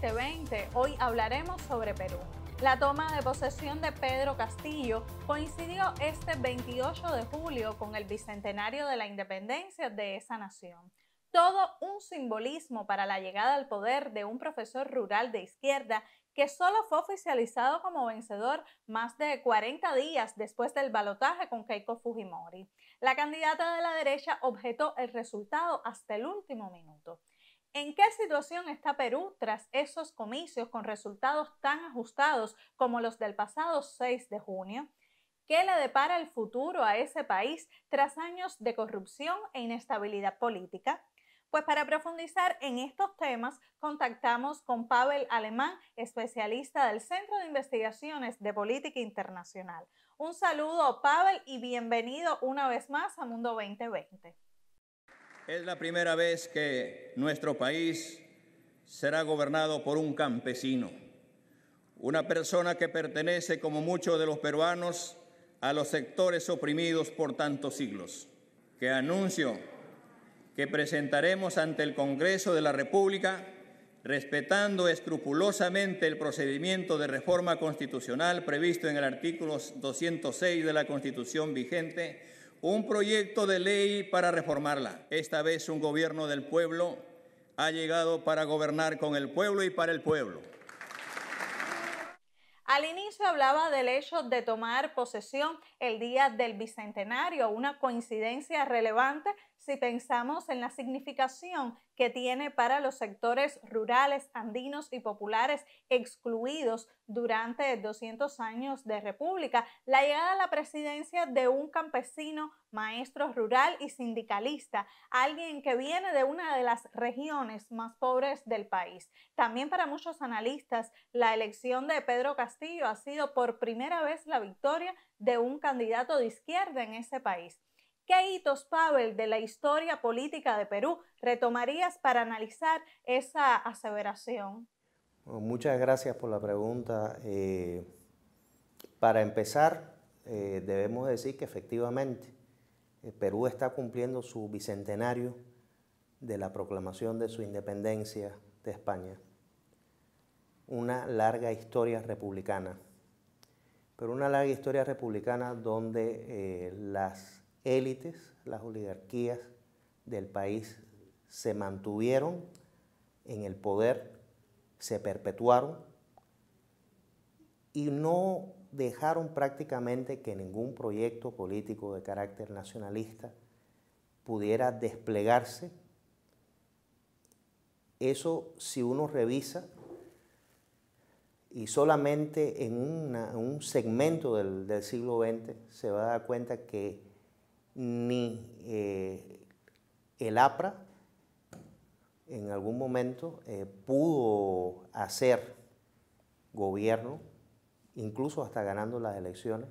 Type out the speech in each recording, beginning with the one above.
2020, hoy hablaremos sobre Perú. La toma de posesión de Pedro Castillo coincidió este 28 de julio con el bicentenario de la independencia de esa nación. Todo un simbolismo para la llegada al poder de un profesor rural de izquierda que solo fue oficializado como vencedor más de 40 días después del balotaje con Keiko Fujimori. La candidata de la derecha objetó el resultado hasta el último minuto. ¿En qué situación está Perú tras esos comicios con resultados tan ajustados como los del pasado 6 de junio? ¿Qué le depara el futuro a ese país tras años de corrupción e inestabilidad política? Pues para profundizar en estos temas, contactamos con Pavel Alemán, especialista del Centro de Investigaciones de Política Internacional. Un saludo, Pavel, y bienvenido una vez más a Mundo 2020. Es la primera vez que nuestro país será gobernado por un campesino, una persona que pertenece, como muchos de los peruanos, a los sectores oprimidos por tantos siglos, que anuncio que presentaremos ante el Congreso de la República, respetando escrupulosamente el procedimiento de reforma constitucional previsto en el artículo 206 de la Constitución vigente, un proyecto de ley para reformarla. Esta vez un gobierno del pueblo ha llegado para gobernar con el pueblo y para el pueblo. Al inicio hablaba del hecho de tomar posesión el día del Bicentenario, una coincidencia relevante si pensamos en la significación que tiene para los sectores rurales, andinos y populares excluidos durante 200 años de república, la llegada a la presidencia de un campesino, maestro rural y sindicalista, alguien que viene de una de las regiones más pobres del país. También para muchos analistas, la elección de Pedro Castillo ha sido por primera vez la victoria de un candidato de izquierda en ese país. ¿Qué hitos, Pavel, de la historia política de Perú retomarías para analizar esa aseveración? muchas gracias por la pregunta. Eh, para empezar, eh, debemos decir que efectivamente eh, Perú está cumpliendo su bicentenario de la proclamación de su independencia de España. Una larga historia republicana, pero una larga historia republicana donde las élites, las oligarquías del país se mantuvieron en el poder, se perpetuaron y no dejaron prácticamente que ningún proyecto político de carácter nacionalista pudiera desplegarse. Eso si uno revisa y solamente en, un segmento del siglo XX se va a dar cuenta que ni eh, el APRA en algún momento eh, pudo hacer gobierno, incluso hasta ganando las elecciones.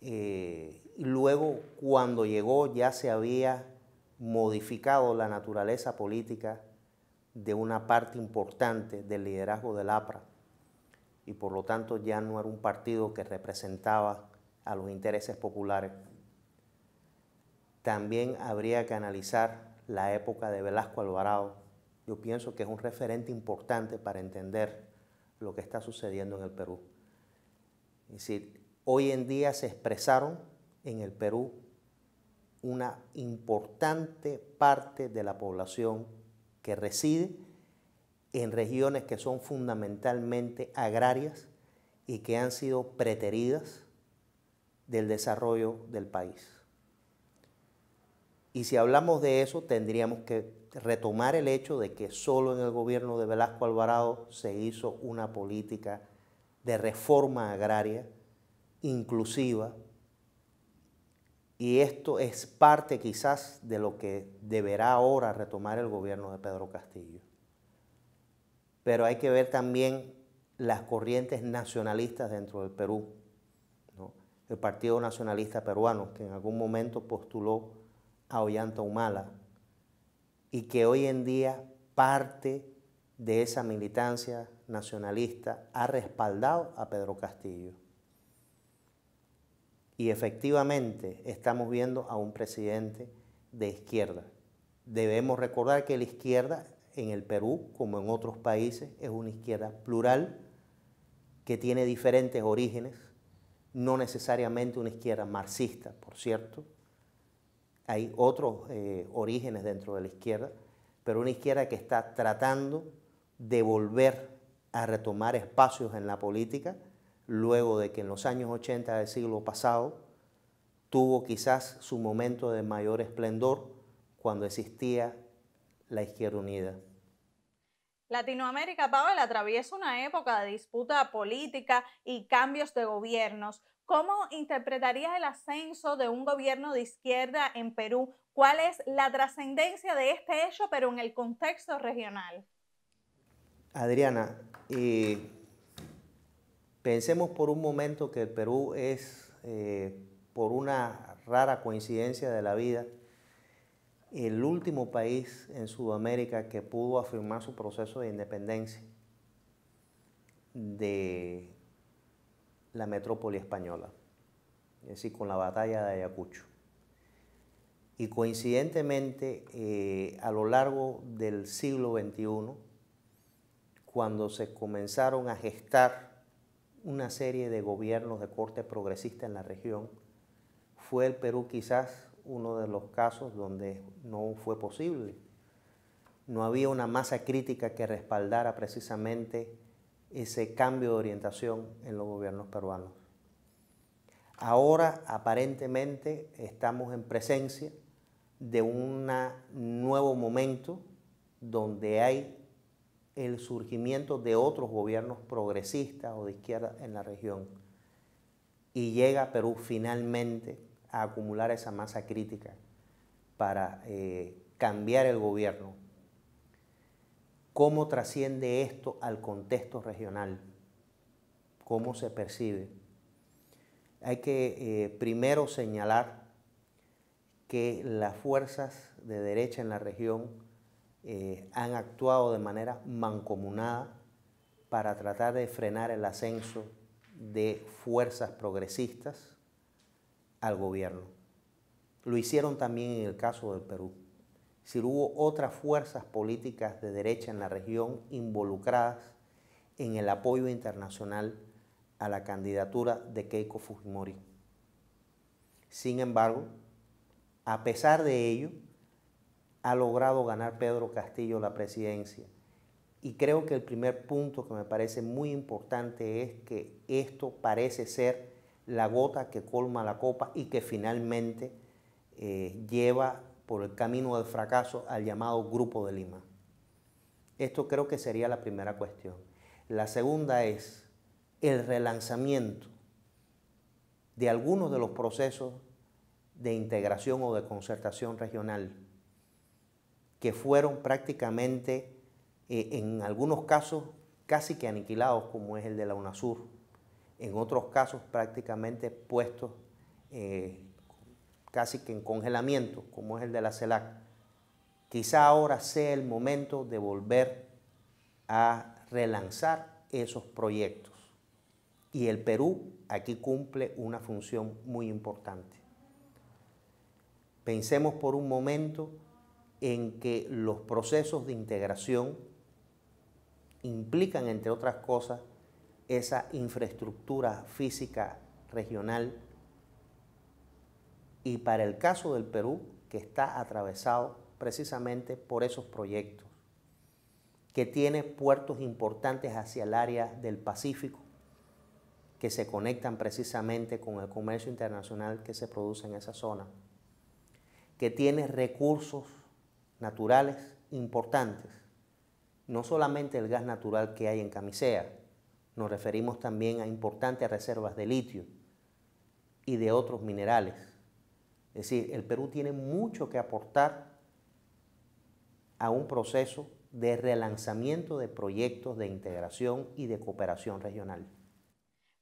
Eh, y luego, cuando llegó, ya se había modificado la naturaleza política de una parte importante del liderazgo del APRA y por lo tanto ya no era un partido que representaba a los intereses populares. También habría que analizar la época de Velasco Alvarado. Yo pienso que es un referente importante para entender lo que está sucediendo en el Perú. Es decir, hoy en día se expresaron en el Perú una importante parte de la población que reside en regiones que son fundamentalmente agrarias y que han sido preteridas del desarrollo del país. Y si hablamos de eso, tendríamos que retomar el hecho de que solo en el gobierno de Velasco Alvarado se hizo una política de reforma agraria inclusiva. Y esto es parte quizás de lo que deberá ahora retomar el gobierno de Pedro Castillo. Pero hay que ver también las corrientes nacionalistas dentro del Perú. El Partido Nacionalista Peruano, que en algún momento postuló a Ollanta Humala y que hoy en día parte de esa militancia nacionalista ha respaldado a Pedro Castillo. Y efectivamente estamos viendo a un presidente de izquierda. Debemos recordar que la izquierda en el Perú, como en otros países, es una izquierda plural que tiene diferentes orígenes, no necesariamente una izquierda marxista, por cierto, hay otros eh, orígenes dentro de la izquierda, pero una izquierda que está tratando de volver a retomar espacios en la política luego de que en los años 80 del siglo pasado tuvo quizás su momento de mayor esplendor cuando existía la Izquierda Unida. Latinoamérica, Pavel, atraviesa una época de disputa política y cambios de gobiernos. ¿Cómo interpretarías el ascenso de un gobierno de izquierda en Perú? ¿Cuál es la trascendencia de este hecho, pero en el contexto regional? Adriana, pensemos por un momento que el Perú es, eh, por una rara coincidencia de la vida, el último país en Sudamérica que pudo afirmar su proceso de independencia de la metrópoli española, es decir, con la batalla de Ayacucho. Y coincidentemente, eh, a lo largo del siglo XXI, cuando se comenzaron a gestar una serie de gobiernos de corte progresista en la región, fue el Perú quizás uno de los casos donde no fue posible. No había una masa crítica que respaldara precisamente ese cambio de orientación en los gobiernos peruanos. Ahora aparentemente estamos en presencia de un nuevo momento donde hay el surgimiento de otros gobiernos progresistas o de izquierda en la región. Y llega Perú finalmente a acumular esa masa crítica para eh, cambiar el gobierno, ¿Cómo trasciende esto al contexto regional? ¿Cómo se percibe? Hay que eh, primero señalar que las fuerzas de derecha en la región eh, han actuado de manera mancomunada para tratar de frenar el ascenso de fuerzas progresistas al gobierno. Lo hicieron también en el caso del Perú si hubo otras fuerzas políticas de derecha en la región involucradas en el apoyo internacional a la candidatura de Keiko Fujimori. Sin embargo, a pesar de ello, ha logrado ganar Pedro Castillo la presidencia. Y creo que el primer punto que me parece muy importante es que esto parece ser la gota que colma la copa y que finalmente eh, lleva por el camino del fracaso al llamado Grupo de Lima. Esto creo que sería la primera cuestión. La segunda es el relanzamiento de algunos de los procesos de integración o de concertación regional que fueron prácticamente, eh, en algunos casos, casi que aniquilados, como es el de la UNASUR, en otros casos prácticamente puestos eh, casi que en congelamiento, como es el de la CELAC. Quizá ahora sea el momento de volver a relanzar esos proyectos. Y el Perú aquí cumple una función muy importante. Pensemos por un momento en que los procesos de integración implican, entre otras cosas, esa infraestructura física regional y para el caso del Perú, que está atravesado precisamente por esos proyectos, que tiene puertos importantes hacia el área del Pacífico, que se conectan precisamente con el comercio internacional que se produce en esa zona, que tiene recursos naturales importantes, no solamente el gas natural que hay en Camisea, nos referimos también a importantes reservas de litio y de otros minerales es decir, el Perú tiene mucho que aportar a un proceso de relanzamiento de proyectos de integración y de cooperación regional.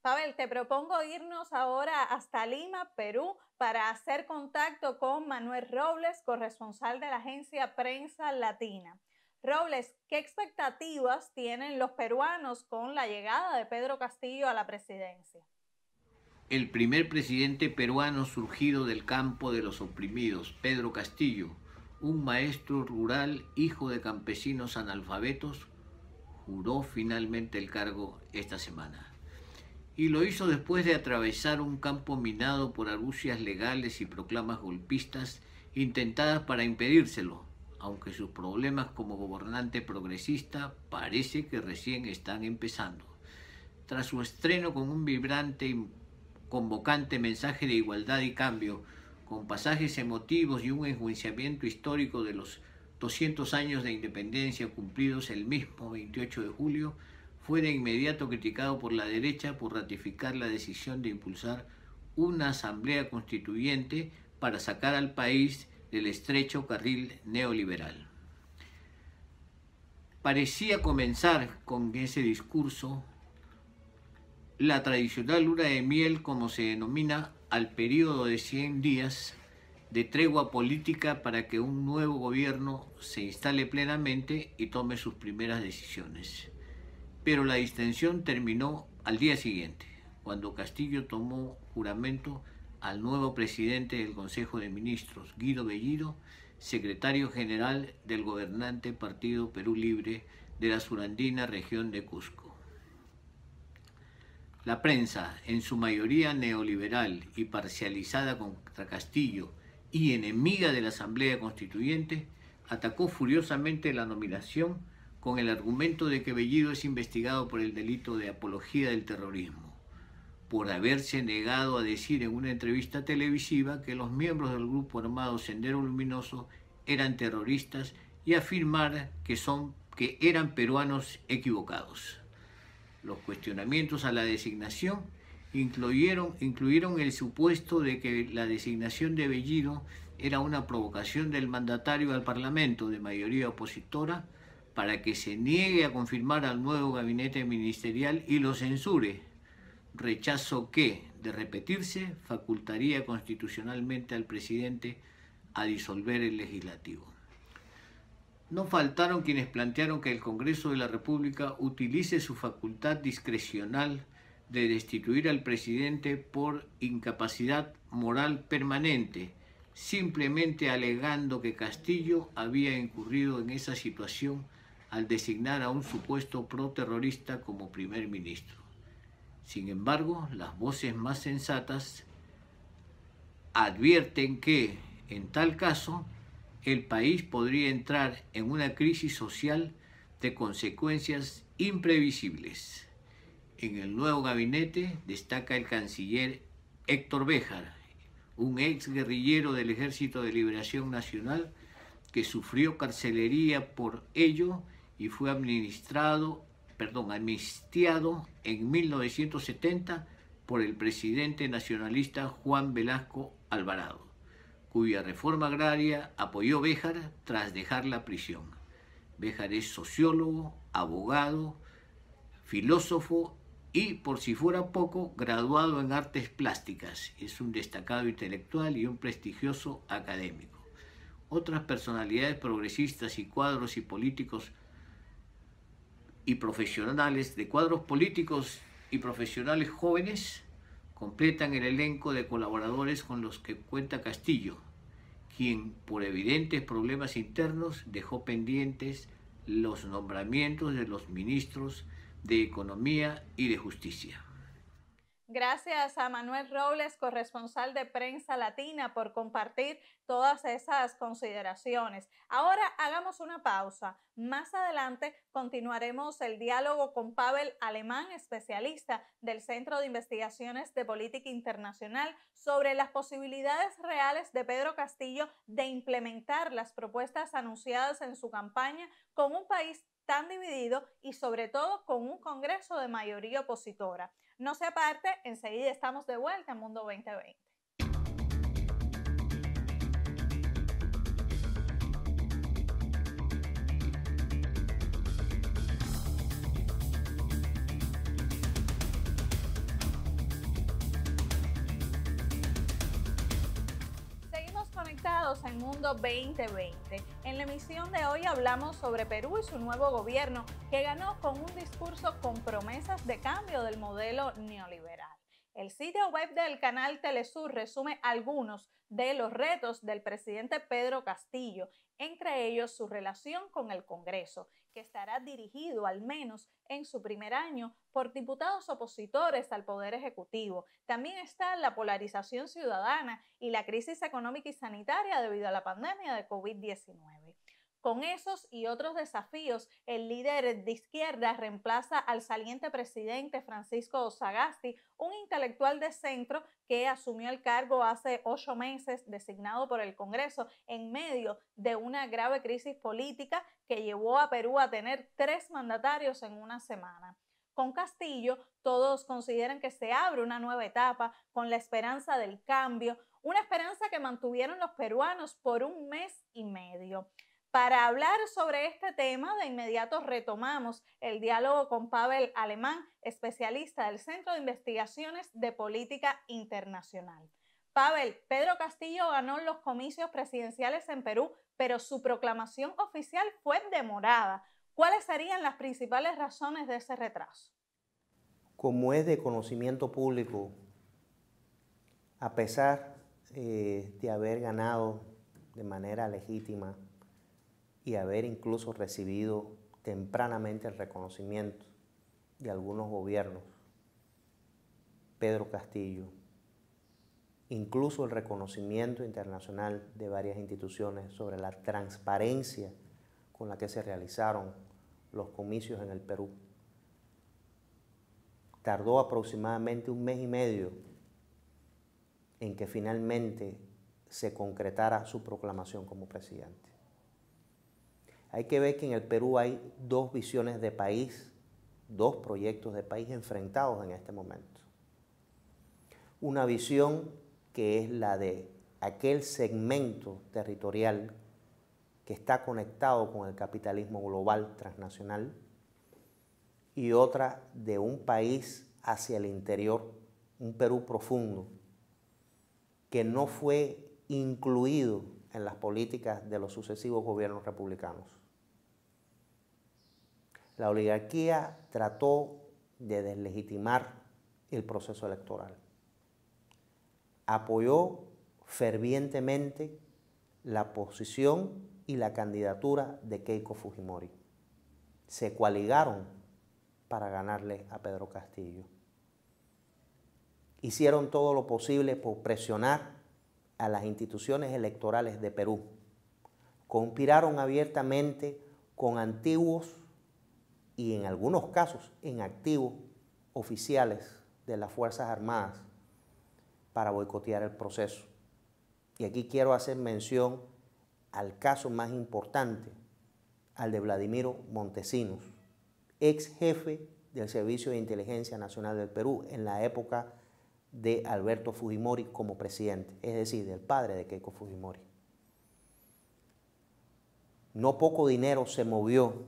Pavel, te propongo irnos ahora hasta Lima, Perú, para hacer contacto con Manuel Robles, corresponsal de la agencia Prensa Latina. Robles, ¿qué expectativas tienen los peruanos con la llegada de Pedro Castillo a la presidencia? el primer presidente peruano surgido del campo de los oprimidos, Pedro Castillo, un maestro rural, hijo de campesinos analfabetos, juró finalmente el cargo esta semana. Y lo hizo después de atravesar un campo minado por argucias legales y proclamas golpistas intentadas para impedírselo, aunque sus problemas como gobernante progresista parece que recién están empezando. Tras su estreno con un vibrante convocante mensaje de igualdad y cambio, con pasajes emotivos y un enjuiciamiento histórico de los 200 años de independencia cumplidos el mismo 28 de julio, fue de inmediato criticado por la derecha por ratificar la decisión de impulsar una asamblea constituyente para sacar al país del estrecho carril neoliberal. Parecía comenzar con ese discurso la tradicional luna de miel, como se denomina, al periodo de 100 días de tregua política para que un nuevo gobierno se instale plenamente y tome sus primeras decisiones. Pero la distensión terminó al día siguiente, cuando Castillo tomó juramento al nuevo presidente del Consejo de Ministros, Guido Bellido, secretario general del gobernante Partido Perú Libre de la Surandina región de Cusco. La prensa, en su mayoría neoliberal y parcializada contra Castillo y enemiga de la Asamblea Constituyente, atacó furiosamente la nominación con el argumento de que Bellido es investigado por el delito de apología del terrorismo, por haberse negado a decir en una entrevista televisiva que los miembros del grupo armado Sendero Luminoso eran terroristas y afirmar que son que eran peruanos equivocados. Los cuestionamientos a la designación incluyeron, el supuesto de que la designación de Bellido era una provocación del mandatario al Parlamento de mayoría opositora para que se niegue a confirmar al nuevo gabinete ministerial y lo censure, rechazo que, de repetirse, facultaría constitucionalmente al presidente a disolver el legislativo. No faltaron quienes plantearon que el Congreso de la República utilice su facultad discrecional de destituir al presidente por incapacidad moral permanente, simplemente alegando que Castillo había incurrido en esa situación al designar a un supuesto proterrorista como primer ministro. Sin embargo, las voces más sensatas advierten que, en tal caso, el país podría entrar en una crisis social de consecuencias imprevisibles. En el nuevo gabinete destaca el canciller Héctor Béjar, un ex guerrillero del Ejército de Liberación Nacional que sufrió carcelería por ello y fue administrado, perdón, amnistiado en 1970 por el presidente nacionalista Juan Velasco Alvarado cuya reforma agraria apoyó Béjar tras dejar la prisión. Béjar es sociólogo, abogado, filósofo y, por si fuera poco, graduado en artes plásticas. Es un destacado intelectual y un prestigioso académico. Otras personalidades progresistas y cuadros y políticos y profesionales, de cuadros políticos y profesionales jóvenes, completan el elenco de colaboradores con los que cuenta Castillo, quien por evidentes problemas internos dejó pendientes los nombramientos de los ministros de Economía y de Justicia. Gracias a Manuel Robles, corresponsal de Prensa Latina, por compartir todas esas consideraciones. Ahora hagamos una pausa. Más adelante continuaremos el diálogo con Pavel Alemán, especialista del Centro de Investigaciones de Política Internacional, sobre las posibilidades reales de Pedro Castillo de implementar las propuestas anunciadas en su campaña con un país tan dividido y sobre todo con un Congreso de mayoría opositora. No se aparte, enseguida estamos de vuelta en Mundo 2020. conectados al Mundo 2020. En la emisión de hoy hablamos sobre Perú y su nuevo gobierno, que ganó con un discurso con promesas de cambio del modelo neoliberal. El sitio web del canal Telesur resume algunos de los retos del presidente Pedro Castillo, entre ellos su relación con el Congreso que estará dirigido al menos en su primer año por diputados opositores al Poder Ejecutivo. También está la polarización ciudadana y la crisis económica y sanitaria debido a la pandemia de COVID-19. Con esos y otros desafíos, el líder de izquierda reemplaza al saliente presidente Francisco Sagasti, un intelectual de centro que asumió el cargo hace ocho meses, designado por el Congreso, en medio de una grave crisis política que llevó a Perú a tener tres mandatarios en una semana. Con Castillo, todos consideran que se abre una nueva etapa con la esperanza del cambio, una esperanza que mantuvieron los peruanos por un mes y medio. Para hablar sobre este tema, de inmediato retomamos el diálogo con Pavel Alemán, especialista del Centro de Investigaciones de Política Internacional. Pavel, Pedro Castillo ganó los comicios presidenciales en Perú, pero su proclamación oficial fue demorada. ¿Cuáles serían las principales razones de ese retraso? Como es de conocimiento público, a pesar eh, de haber ganado de manera legítima y haber incluso recibido tempranamente el reconocimiento de algunos gobiernos. Pedro Castillo, incluso el reconocimiento internacional de varias instituciones sobre la transparencia con la que se realizaron los comicios en el Perú. Tardó aproximadamente un mes y medio en que finalmente se concretara su proclamación como presidente. Hay que ver que en el Perú hay dos visiones de país, dos proyectos de país enfrentados en este momento. Una visión que es la de aquel segmento territorial que está conectado con el capitalismo global transnacional y otra de un país hacia el interior, un Perú profundo, que no fue incluido en las políticas de los sucesivos gobiernos republicanos la oligarquía trató de deslegitimar el proceso electoral. Apoyó fervientemente la posición y la candidatura de Keiko Fujimori. Se coaligaron para ganarle a Pedro Castillo. Hicieron todo lo posible por presionar a las instituciones electorales de Perú. Conspiraron abiertamente con antiguos y en algunos casos en activos oficiales de las Fuerzas Armadas para boicotear el proceso. Y aquí quiero hacer mención al caso más importante, al de Vladimiro Montesinos, ex jefe del Servicio de Inteligencia Nacional del Perú en la época de Alberto Fujimori como presidente, es decir, del padre de Keiko Fujimori. No poco dinero se movió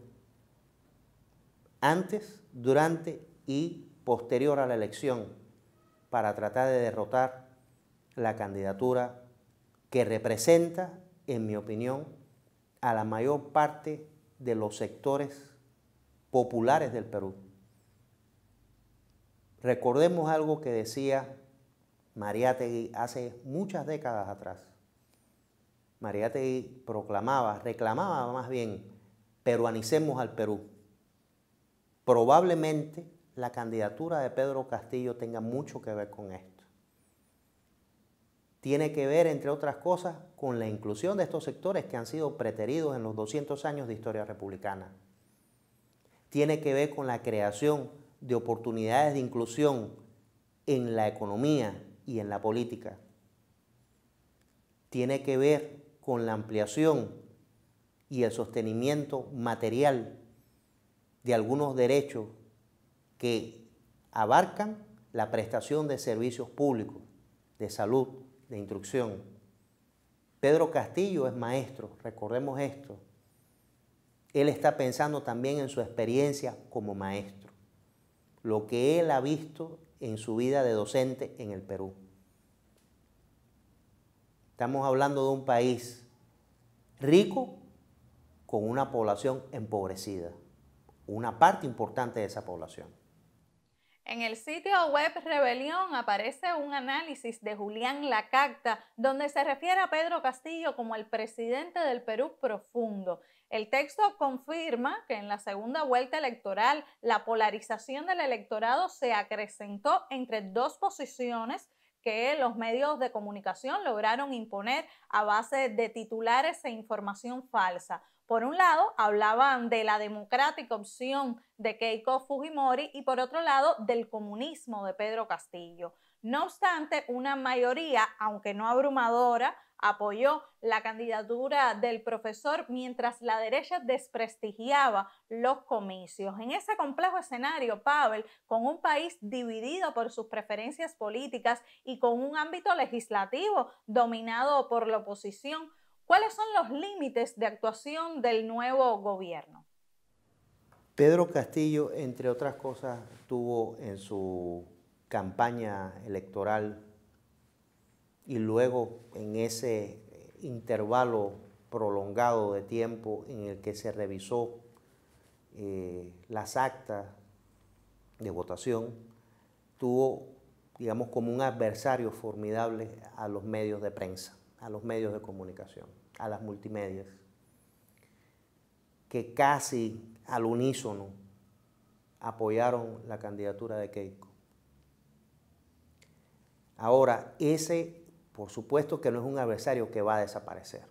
antes, durante y posterior a la elección para tratar de derrotar la candidatura que representa, en mi opinión, a la mayor parte de los sectores populares del Perú. Recordemos algo que decía Mariátegui hace muchas décadas atrás. Mariátegui proclamaba, reclamaba más bien, peruanicemos al Perú. Probablemente la candidatura de Pedro Castillo tenga mucho que ver con esto. Tiene que ver, entre otras cosas, con la inclusión de estos sectores que han sido preteridos en los 200 años de historia republicana. Tiene que ver con la creación de oportunidades de inclusión en la economía y en la política. Tiene que ver con la ampliación y el sostenimiento material de algunos derechos que abarcan la prestación de servicios públicos, de salud, de instrucción. Pedro Castillo es maestro, recordemos esto. Él está pensando también en su experiencia como maestro, lo que él ha visto en su vida de docente en el Perú. Estamos hablando de un país rico con una población empobrecida una parte importante de esa población. En el sitio web Rebelión aparece un análisis de Julián Lacacta, donde se refiere a Pedro Castillo como el presidente del Perú profundo. El texto confirma que en la segunda vuelta electoral la polarización del electorado se acrecentó entre dos posiciones que los medios de comunicación lograron imponer a base de titulares e información falsa. Por un lado, hablaban de la democrática opción de Keiko Fujimori y por otro lado, del comunismo de Pedro Castillo. No obstante, una mayoría, aunque no abrumadora, apoyó la candidatura del profesor mientras la derecha desprestigiaba los comicios. En ese complejo escenario, Pavel, con un país dividido por sus preferencias políticas y con un ámbito legislativo dominado por la oposición, ¿Cuáles son los límites de actuación del nuevo gobierno? Pedro Castillo, entre otras cosas, tuvo en su campaña electoral y luego en ese intervalo prolongado de tiempo en el que se revisó eh, las actas de votación, tuvo, digamos, como un adversario formidable a los medios de prensa, a los medios de comunicación a las multimedias, que casi al unísono apoyaron la candidatura de Keiko. Ahora, ese, por supuesto que no es un adversario que va a desaparecer.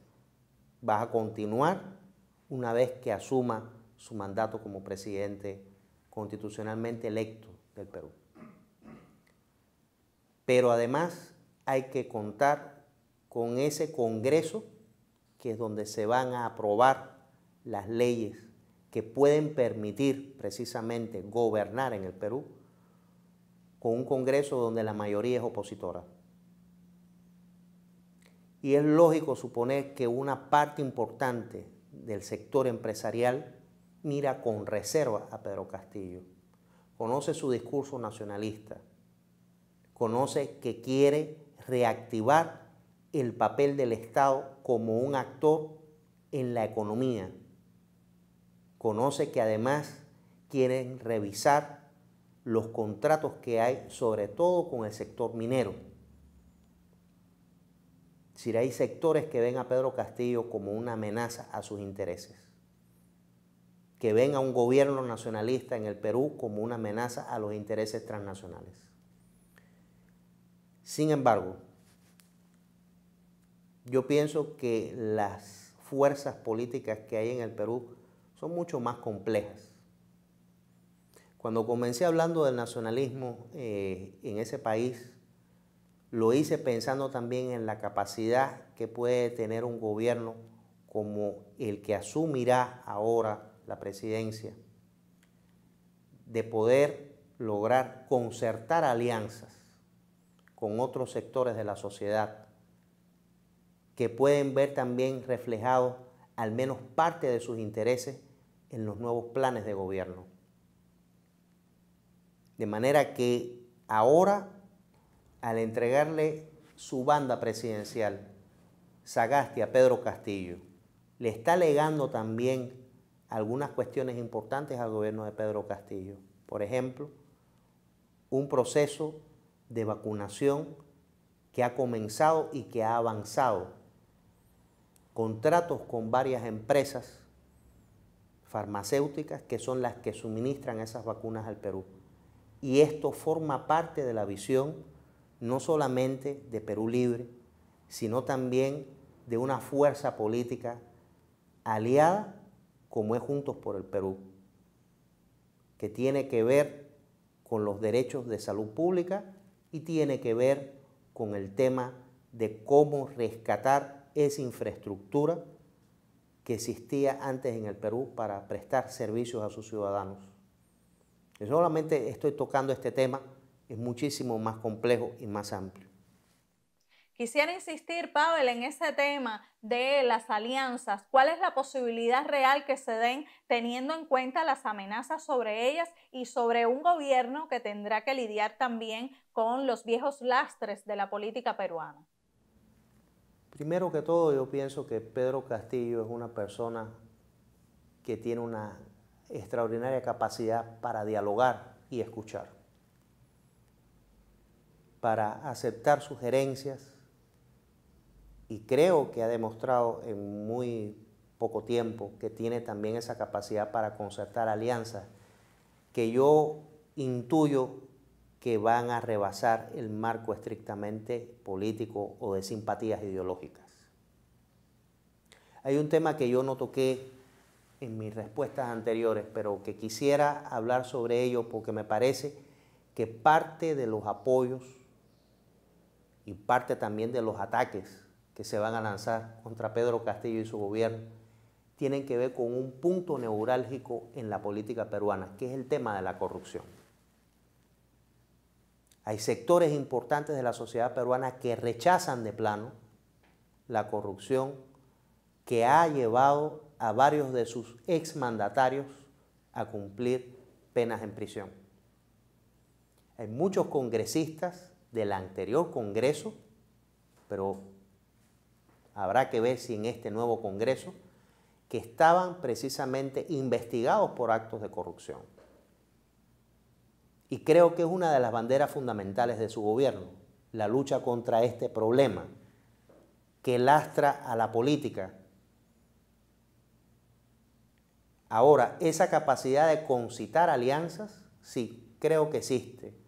Va a continuar una vez que asuma su mandato como presidente constitucionalmente electo del Perú. Pero además hay que contar con ese Congreso que es donde se van a aprobar las leyes que pueden permitir precisamente gobernar en el Perú con un Congreso donde la mayoría es opositora. Y es lógico suponer que una parte importante del sector empresarial mira con reserva a Pedro Castillo, conoce su discurso nacionalista, conoce que quiere reactivar el papel del Estado como un actor en la economía. Conoce que además quieren revisar los contratos que hay, sobre todo con el sector minero. Si hay sectores que ven a Pedro Castillo como una amenaza a sus intereses, que ven a un gobierno nacionalista en el Perú como una amenaza a los intereses transnacionales. Sin embargo, yo pienso que las fuerzas políticas que hay en el Perú son mucho más complejas. Cuando comencé hablando del nacionalismo eh, en ese país, lo hice pensando también en la capacidad que puede tener un gobierno como el que asumirá ahora la presidencia, de poder lograr concertar alianzas con otros sectores de la sociedad que pueden ver también reflejados al menos parte de sus intereses en los nuevos planes de gobierno. De manera que ahora, al entregarle su banda presidencial, Sagasti a Pedro Castillo, le está legando también algunas cuestiones importantes al gobierno de Pedro Castillo. Por ejemplo, un proceso de vacunación que ha comenzado y que ha avanzado contratos con varias empresas farmacéuticas que son las que suministran esas vacunas al Perú. Y esto forma parte de la visión no solamente de Perú Libre, sino también de una fuerza política aliada como es Juntos por el Perú, que tiene que ver con los derechos de salud pública y tiene que ver con el tema de cómo rescatar esa infraestructura que existía antes en el Perú para prestar servicios a sus ciudadanos. Yo solamente estoy tocando este tema, es muchísimo más complejo y más amplio. Quisiera insistir, Pavel, en ese tema de las alianzas. ¿Cuál es la posibilidad real que se den teniendo en cuenta las amenazas sobre ellas y sobre un gobierno que tendrá que lidiar también con los viejos lastres de la política peruana? Primero que todo, yo pienso que Pedro Castillo es una persona que tiene una extraordinaria capacidad para dialogar y escuchar, para aceptar sugerencias y creo que ha demostrado en muy poco tiempo que tiene también esa capacidad para concertar alianzas que yo intuyo que van a rebasar el marco estrictamente político o de simpatías ideológicas. Hay un tema que yo no toqué en mis respuestas anteriores, pero que quisiera hablar sobre ello porque me parece que parte de los apoyos y parte también de los ataques que se van a lanzar contra Pedro Castillo y su gobierno tienen que ver con un punto neurálgico en la política peruana, que es el tema de la corrupción. Hay sectores importantes de la sociedad peruana que rechazan de plano la corrupción que ha llevado a varios de sus exmandatarios a cumplir penas en prisión. Hay muchos congresistas del anterior Congreso, pero habrá que ver si en este nuevo Congreso, que estaban precisamente investigados por actos de corrupción. Y creo que es una de las banderas fundamentales de su gobierno, la lucha contra este problema que lastra a la política. Ahora, esa capacidad de concitar alianzas, sí, creo que existe.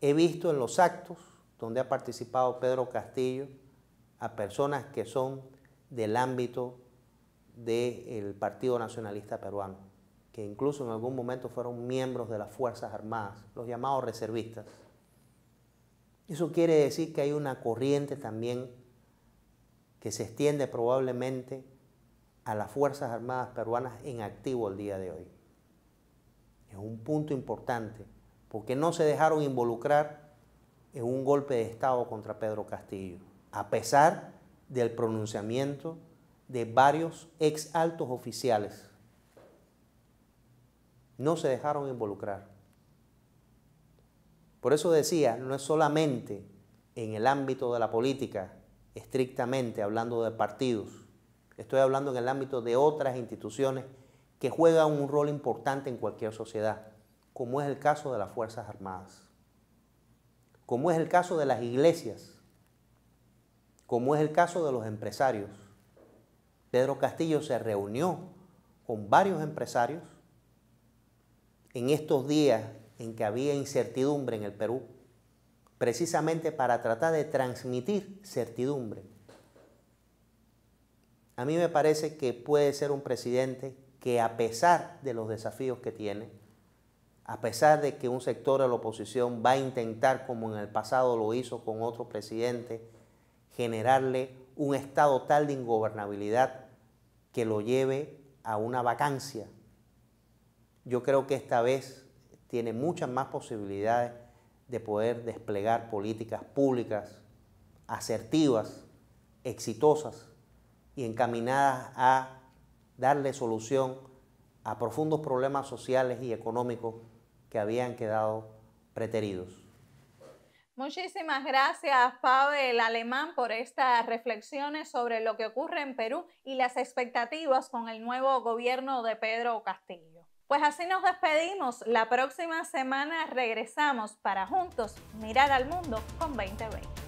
He visto en los actos donde ha participado Pedro Castillo a personas que son del ámbito del Partido Nacionalista Peruano que incluso en algún momento fueron miembros de las Fuerzas Armadas, los llamados reservistas. Eso quiere decir que hay una corriente también que se extiende probablemente a las Fuerzas Armadas peruanas en activo el día de hoy. Es un punto importante, porque no se dejaron involucrar en un golpe de Estado contra Pedro Castillo, a pesar del pronunciamiento de varios ex altos oficiales no se dejaron involucrar. Por eso decía, no es solamente en el ámbito de la política, estrictamente hablando de partidos. Estoy hablando en el ámbito de otras instituciones que juegan un rol importante en cualquier sociedad, como es el caso de las Fuerzas Armadas, como es el caso de las iglesias, como es el caso de los empresarios. Pedro Castillo se reunió con varios empresarios en estos días en que había incertidumbre en el Perú, precisamente para tratar de transmitir certidumbre. A mí me parece que puede ser un presidente que a pesar de los desafíos que tiene, a pesar de que un sector de la oposición va a intentar, como en el pasado lo hizo con otro presidente, generarle un estado tal de ingobernabilidad que lo lleve a una vacancia yo creo que esta vez tiene muchas más posibilidades de poder desplegar políticas públicas asertivas, exitosas y encaminadas a darle solución a profundos problemas sociales y económicos que habían quedado preteridos. Muchísimas gracias, Pavel Alemán, por estas reflexiones sobre lo que ocurre en Perú y las expectativas con el nuevo gobierno de Pedro Castillo. Pues así nos despedimos. La próxima semana regresamos para juntos mirar al mundo con 2020.